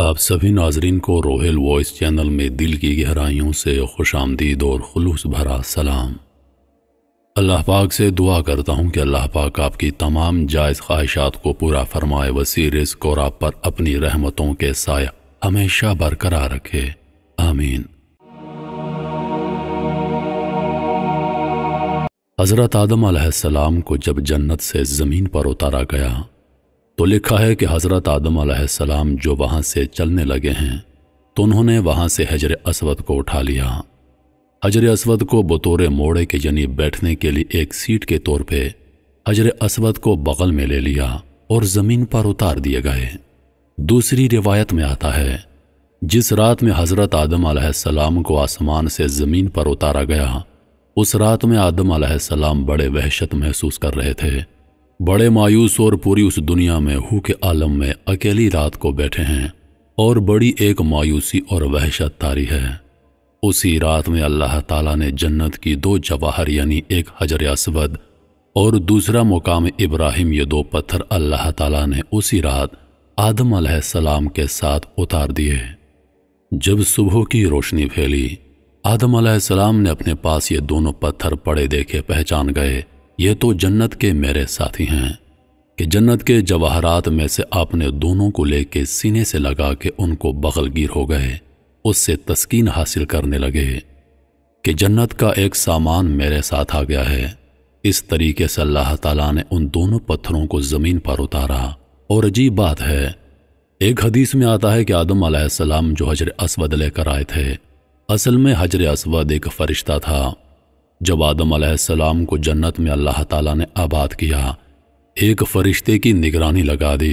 आप सभी नाजरीन को रोहेल वॉइस चैनल में दिल की गहराइयों से खुश आमदीद और खलूस भरा सलाम अल्लाह पाक से दुआ करता हूँ कि अल्लाह पाक आपकी तमाम जायज़ ख्वाहिशात को पूरा फरमाए वसी रिस्क और आप पर अपनी रहमतों के साय हमेशा बरकरार रखे आमीन हज़रत आदम आसमाम को जब जन्नत से ज़मीन पर उतारा गया तो लिखा है कि हज़रत आदम सलाम जो वहाँ से चलने लगे हैं तो उन्होंने वहाँ से हजर असवद को उठा लिया हजर असवद को बतौर मोड़े के यानी बैठने के लिए एक सीट के तौर पे हजर असवद को बगल में ले लिया और ज़मीन पर उतार दिए गए दूसरी रिवायत में आता है जिस रात में हज़रत आदम आसमाम को आसमान से ज़मीन पर उतारा गया उस रात में आदम सलाम बड़े वहशत महसूस कर रहे थे बड़े मायूस और पूरी उस दुनिया में हु के आलम में अकेली रात को बैठे हैं और बड़ी एक मायूसी और वहशत तारी है उसी रात में अल्लाह ताला ने जन्नत की दो जवाहर यानी एक हजर असवद और दूसरा मुकाम इब्राहिम ये दो पत्थर अल्लाह ताला ने उसी रात आदम सलाम के साथ उतार दिए जब सुबह की रोशनी फैली आदम आसमाम ने अपने पास ये दोनों पत्थर पड़े देखे पहचान गए ये तो जन्नत के मेरे साथी हैं कि जन्नत के जवाहरात में से आपने दोनों को लेके सीने से लगा के उनको बगलगीर हो गए उससे तस्कीन हासिल करने लगे कि जन्नत का एक सामान मेरे साथ आ गया है इस तरीके से अल्लाह ताला ने उन दोनों पत्थरों को ज़मीन पर उतारा और अजीब बात है एक हदीस में आता है कि आदम आसमाम जो हजर असवद लेकर आए थे असल में हजर असवद एक फ़रिश्ता था जब आदम आसमाम को जन्नत में अल्लाह ताला ने आबाद किया एक फ़रिश्ते की निगरानी लगा दी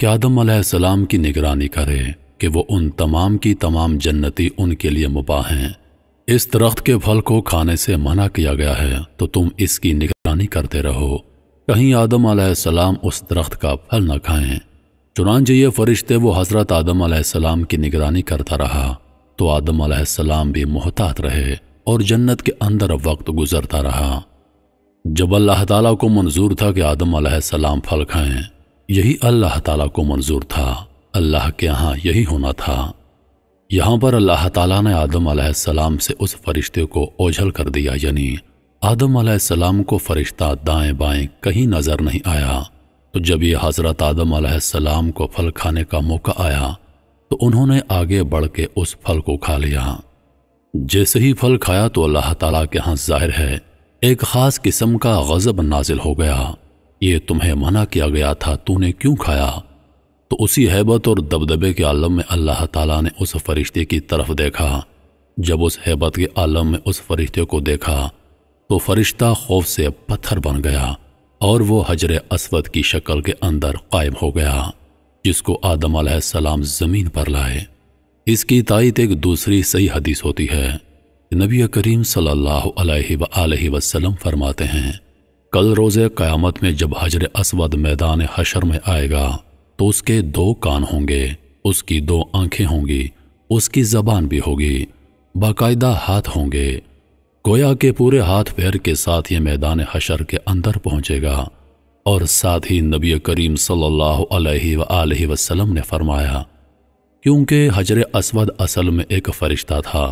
कि आदम सलाम की निगरानी करे कि वो उन तमाम की तमाम जन्नती उनके लिए मुबा हैं इस दरख्त के फल को खाने से मना किया गया है तो तुम इसकी निगरानी करते रहो कहीं आदम आसमाम उस दरख्त का फल न खाएं चुनानचे ये फरिश्ते वो हज़रत आदम सलाम की निगरानी करता रहा तो आदम आसमाम भी मोहतात रहे और जन्नत के अंदर वक्त गुजरता रहा जब अल्लाह ताला को मंजूर था कि आदम आसमाम फल खाएं यही अल्लाह ताला को मंजूर था अल्लाह के यहाँ यही होना था यहाँ पर अल्लाह ताला ने आदम आसमाम से उस फरिश्ते को ओझल कर दिया यानी आदम आसमाम को फरिश्ता दाएं बाएं कहीं नज़र नहीं आया तो जब ये हज़रत आदम आसमाम को फल खाने का मौका आया तो उन्होंने आगे बढ़ के उस फल को खा लिया जैसे ही फल खाया तो अल्लाह ताला के यहाँ जाहिर है एक ख़ास किस्म का गज़ब नाजिल हो गया ये तुम्हें मना किया गया था तूने क्यों खाया तो उसी हैबत और दबदबे के आलम में अल्लाह ताला ने उस फरिश्ते की तरफ देखा जब उस हैबत के आलम में उस फरिश्ते को देखा तो फरिश्ता खौफ से पत्थर बन गया और वो हजर असवद की शक्ल के अंदर कायम हो गया जिसको आदम सलाम ज़मीन पर लाए इसकी तायद एक दूसरी सही हदीस होती है नबी करीम सल्लल्लाहु फरमाते हैं कल रोज़ क़यामत में जब हजर असवद मैदान हशर में आएगा तो उसके दो कान होंगे उसकी दो आँखें होंगी उसकी ज़बान भी होगी बाकायदा हाथ होंगे गोया के पूरे हाथ पैर के साथ ये मैदान हशर के अंदर पहुँचेगा और साथ ही नबी करीम सल्लल्लाहु अलैहि सल्ला वसल्लम ने फरमाया क्योंकि हजर असवद असल में एक फ़रिश्ता था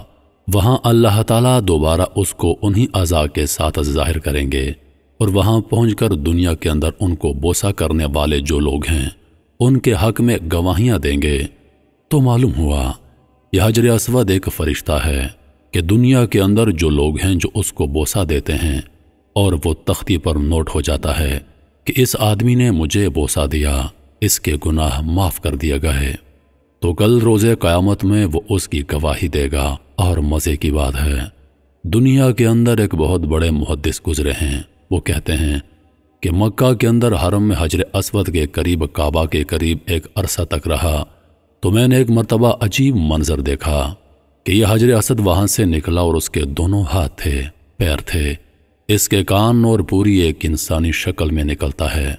वहाँ अल्लाह ताला दोबारा उसको उन्हीं अज़ा के साथ जाहिर करेंगे और वहाँ पहुँच दुनिया के अंदर उनको बोसा करने वाले जो लोग हैं उनके हक में गवाहियाँ देंगे तो मालूम हुआ यह हजर असवद एक फ़रिश्ता है कि दुनिया के अंदर जो लोग हैं जो उसको बोसा देते हैं और वो तख्ती पर नोट हो जाता है कि इस आदमी ने मुझे बोसा दिया इसके गुनाह माफ़ कर दिया गए तो कल रोज़े क़यामत में वो उसकी गवाही देगा और मज़े की बात है दुनिया के अंदर एक बहुत बड़े मुहदस गुजरे हैं वो कहते हैं कि मक्का के अंदर हरम में हजर असवद के करीब काबा के करीब एक अरसा तक रहा तो मैंने एक मरतबा अजीब मंजर देखा कि यह हजर असद वहाँ से निकला और उसके दोनों हाथ थे पैर थे इसके कान और पूरी एक इंसानी शक्ल में निकलता है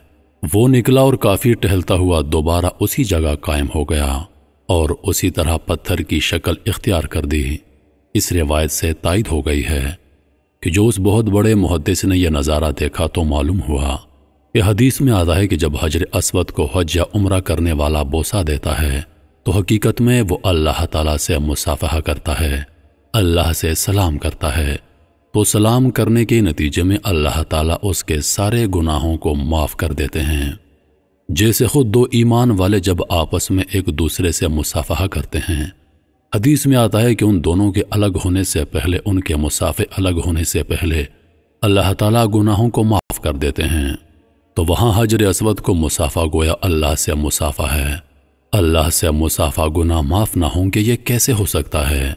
वो निकला और काफ़ी टहलता हुआ दोबारा उसी जगह कायम हो गया और उसी तरह पत्थर की शक्ल इख्तियार कर दी इस रिवायत से तायद हो गई है कि जो उस बहुत बड़े मुहदस ने यह नज़ारा देखा तो मालूम हुआ कि हदीस में आता है कि जब हजर असवद को हज या उम्र करने वाला बोसा देता है तो हकीकत में वो अल्लाह ताला से मुसाफा करता है अल्लाह से सलाम करता है तो सलाम करने के नतीजे में अल्लाह ताला उसके सारे गुनाहों को माफ़ कर देते हैं जैसे खुद दो ईमान वाले जब आपस में एक दूसरे से मुसाफा करते हैं हदीस में आता है कि उन दोनों के अलग होने से पहले उनके मुसाफे अलग होने से पहले अल्लाह ताला गुनाहों को माफ़ कर देते हैं तो वहाँ हजर असवद को मुसाफा गोया अल्लाह से मुसाफा है अल्लाह से मुसाफा गुना माफ़ ना होंगे ये कैसे हो सकता है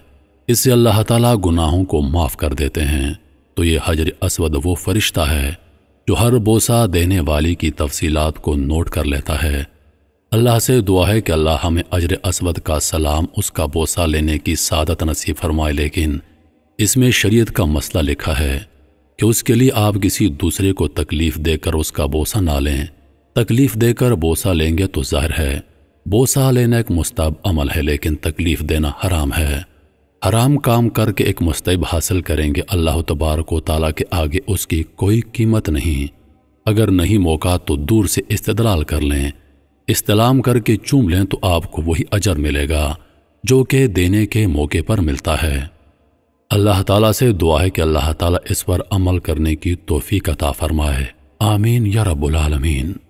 इससे अल्लाह ताला गुनाहों को माफ़ कर देते हैं तो ये हजर असवद वो फरिश्ता है जो हर बोसा देने वाली की तफसीलात को नोट कर लेता है अल्लाह से दुआ है कि अल्लाह हमें अजर असवद का सलाम उसका बोसा लेने की सादत नसीब फरमाए लेकिन इसमें शरीयत का मसला लिखा है कि उसके लिए आप किसी दूसरे को तकलीफ़ देकर उसका बोसा ना लें तकलीफ़ देकर बोसा लेंगे तो जाहिर है बोसा लेना एक मुस्तब अमल है लेकिन तकलीफ़ देना हराम है हराम काम करके एक मुस्तैब हासिल करेंगे अल्लाह तबारक ताला के आगे उसकी कोई कीमत नहीं अगर नहीं मौका तो दूर से इस्तलाल कर लें इस्तलाम करके चूम लें तो आपको वही अजर मिलेगा जो कि देने के मौके पर मिलता है अल्लाह ताला से दुआ है कि अल्लाह ताला इस पर अमल करने की तोहफी का फरमाए आमीन या रब्बुल आलमीन